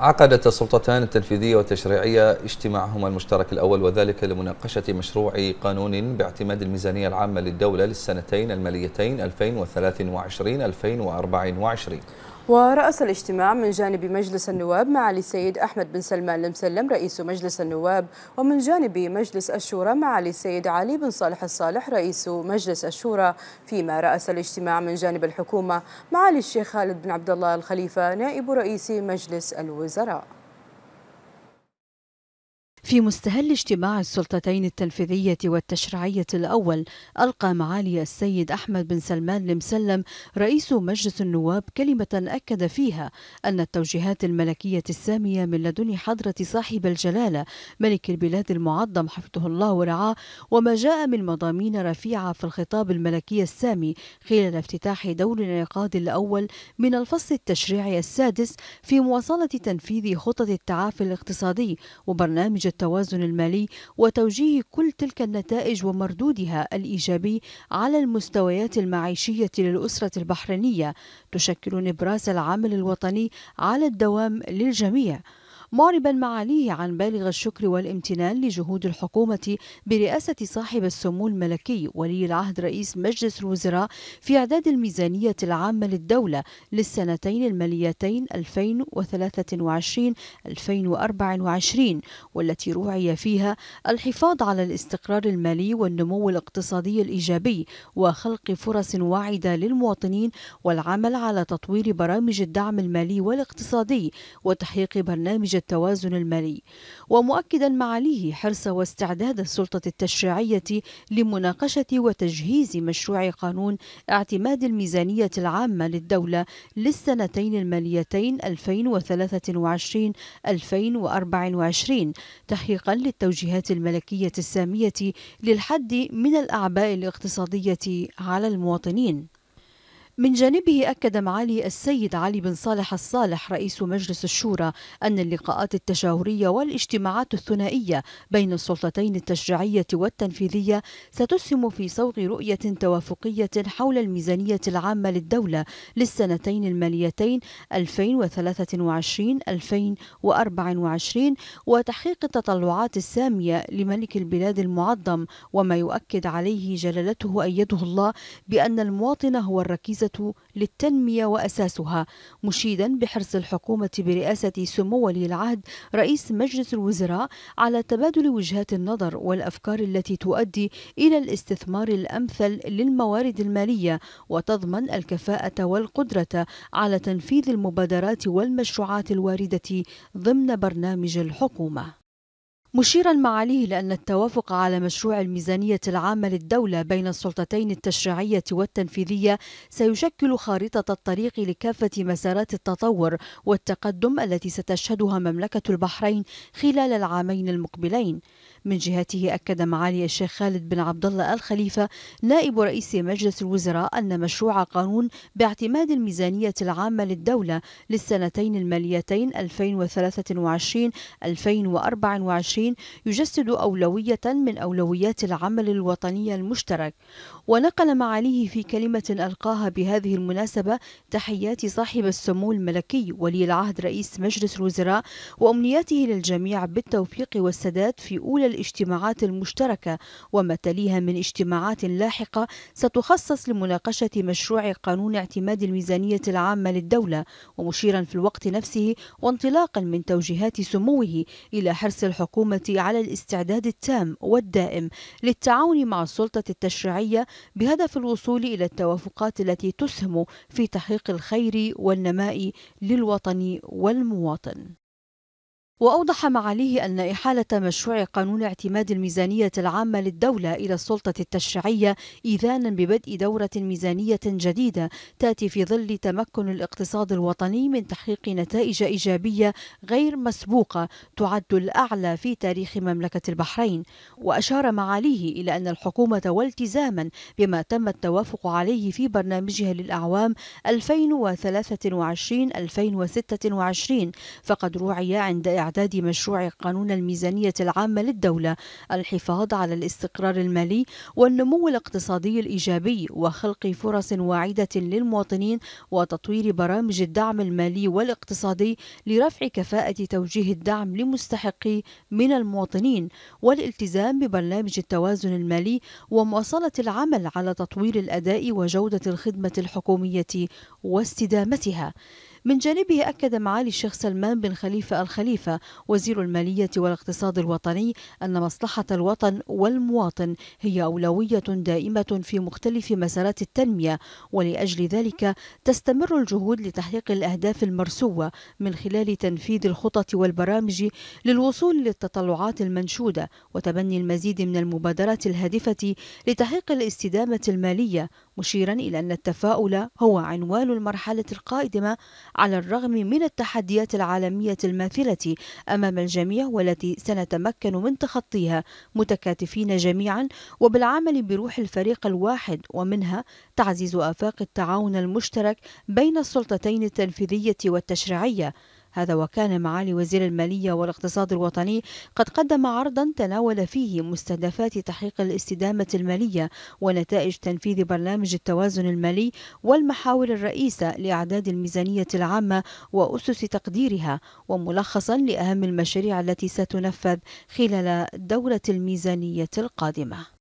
عقدت السلطتان التنفيذية والتشريعية اجتماعهما المشترك الأول وذلك لمناقشة مشروع قانون باعتماد الميزانية العامة للدولة للسنتين الماليتين 2023-2024 ورأس الاجتماع من جانب مجلس النواب معالي السيد أحمد بن سلمان المسلم رئيس مجلس النواب ومن جانب مجلس الشورى معالي السيد علي بن صالح الصالح رئيس مجلس الشورى فيما رأس الاجتماع من جانب الحكومة معالي الشيخ خالد بن عبد الله الخليفة نائب رئيس مجلس الوزراء في مستهل اجتماع السلطتين التنفيذية والتشريعية الأول ألقى معالي السيد أحمد بن سلمان المسلم رئيس مجلس النواب كلمة أكد فيها أن التوجيهات الملكية السامية من لدن حضرة صاحب الجلالة ملك البلاد المعظم حفظه الله ورعاه وما جاء من مضامين رفيعة في الخطاب الملكي السامي خلال افتتاح دور الانعقاد الأول من الفصل التشريعي السادس في مواصلة تنفيذ خطط التعافي الاقتصادي وبرنامج التوازن المالي وتوجيه كل تلك النتائج ومردودها الايجابي على المستويات المعيشيه للاسره البحرينيه تشكل نبراس العمل الوطني على الدوام للجميع معربا معاليه عن بالغ الشكر والامتنان لجهود الحكومة برئاسة صاحب السمو الملكي ولي العهد رئيس مجلس الوزراء في إعداد الميزانية العامة للدولة للسنتين الماليتين 2023-2024 والتي روعي فيها الحفاظ على الاستقرار المالي والنمو الاقتصادي الإيجابي وخلق فرص واعدة للمواطنين والعمل على تطوير برامج الدعم المالي والاقتصادي وتحقيق برنامج التوازن المالي ومؤكدا معاليه حرص واستعداد السلطة التشريعية لمناقشة وتجهيز مشروع قانون اعتماد الميزانية العامة للدولة للسنتين الماليتين 2023-2024 تحقيقا للتوجيهات الملكية السامية للحد من الأعباء الاقتصادية على المواطنين من جانبه أكد معالي السيد علي بن صالح الصالح رئيس مجلس الشورى أن اللقاءات التشاورية والاجتماعات الثنائية بين السلطتين التشريعية والتنفيذية ستسهم في صوغ رؤية توافقية حول الميزانية العامة للدولة للسنتين الماليتين 2023-2024 وتحقيق التطلعات السامية لملك البلاد المعظم وما يؤكد عليه جلالته أيده الله بأن المواطن هو الركيزة للتنمية وأساسها مشيدا بحرص الحكومة برئاسة سمو ولي العهد رئيس مجلس الوزراء على تبادل وجهات النظر والأفكار التي تؤدي إلى الاستثمار الأمثل للموارد المالية وتضمن الكفاءة والقدرة على تنفيذ المبادرات والمشروعات الواردة ضمن برنامج الحكومة مشيرا معاليه لأن التوافق على مشروع الميزانية العامة للدولة بين السلطتين التشريعية والتنفيذية سيشكل خارطة الطريق لكافة مسارات التطور والتقدم التي ستشهدها مملكة البحرين خلال العامين المقبلين من جهته أكد معالي الشيخ خالد بن عبد الله الخليفة نائب رئيس مجلس الوزراء أن مشروع قانون باعتماد الميزانية العامة للدولة للسنتين الماليتين 2023-2024 يجسد أولوية من أولويات العمل الوطني المشترك ونقل معاليه في كلمة ألقاها بهذه المناسبة تحيات صاحب السمو الملكي ولي العهد رئيس مجلس الوزراء وأمنياته للجميع بالتوفيق والسداد في أولى الاجتماعات المشتركة وما تليها من اجتماعات لاحقة ستخصص لمناقشة مشروع قانون اعتماد الميزانية العامة للدولة ومشيرا في الوقت نفسه وانطلاقا من توجيهات سموه إلى حرص الحكومة على الاستعداد التام والدائم للتعاون مع السلطة التشريعية بهدف الوصول إلى التوافقات التي تسهم في تحقيق الخير والنماء للوطن والمواطن وأوضح معاليه أن إحالة مشروع قانون اعتماد الميزانية العامة للدولة إلى السلطة التشريعية إذانا ببدء دورة ميزانية جديدة تأتي في ظل تمكن الاقتصاد الوطني من تحقيق نتائج إيجابية غير مسبوقة تعد الأعلى في تاريخ مملكة البحرين وأشار معاليه إلى أن الحكومة والتزاما بما تم التوافق عليه في برنامجها للأعوام 2023-2026 فقد روعي عند إعداد مشروع قانون الميزانية العامة للدولة الحفاظ على الاستقرار المالي والنمو الاقتصادي الإيجابي وخلق فرص واعدة للمواطنين وتطوير برامج الدعم المالي والاقتصادي لرفع كفاءة توجيه الدعم لمستحقي من المواطنين والالتزام ببرنامج التوازن المالي ومواصلة العمل على تطوير الأداء وجودة الخدمة الحكومية واستدامتها من جانبه أكد معالي الشيخ سلمان بن خليفة الخليفة وزير المالية والاقتصاد الوطني أن مصلحة الوطن والمواطن هي أولوية دائمة في مختلف مسارات التنمية ولأجل ذلك تستمر الجهود لتحقيق الأهداف المرسوة من خلال تنفيذ الخطط والبرامج للوصول للتطلعات المنشودة وتبني المزيد من المبادرات الهادفة لتحقيق الاستدامة المالية مشيرا إلى أن التفاؤل هو عنوان المرحلة القادمة على الرغم من التحديات العالمية الماثلة أمام الجميع والتي سنتمكن من تخطيها متكاتفين جميعا وبالعمل بروح الفريق الواحد ومنها تعزيز آفاق التعاون المشترك بين السلطتين التنفيذية والتشريعية هذا وكان معالي وزير المالية والاقتصاد الوطني قد قدم عرضا تناول فيه مستهدفات تحقيق الاستدامة المالية ونتائج تنفيذ برنامج التوازن المالي والمحاور الرئيسة لإعداد الميزانية العامة وأسس تقديرها وملخصا لأهم المشاريع التي ستنفذ خلال دورة الميزانية القادمة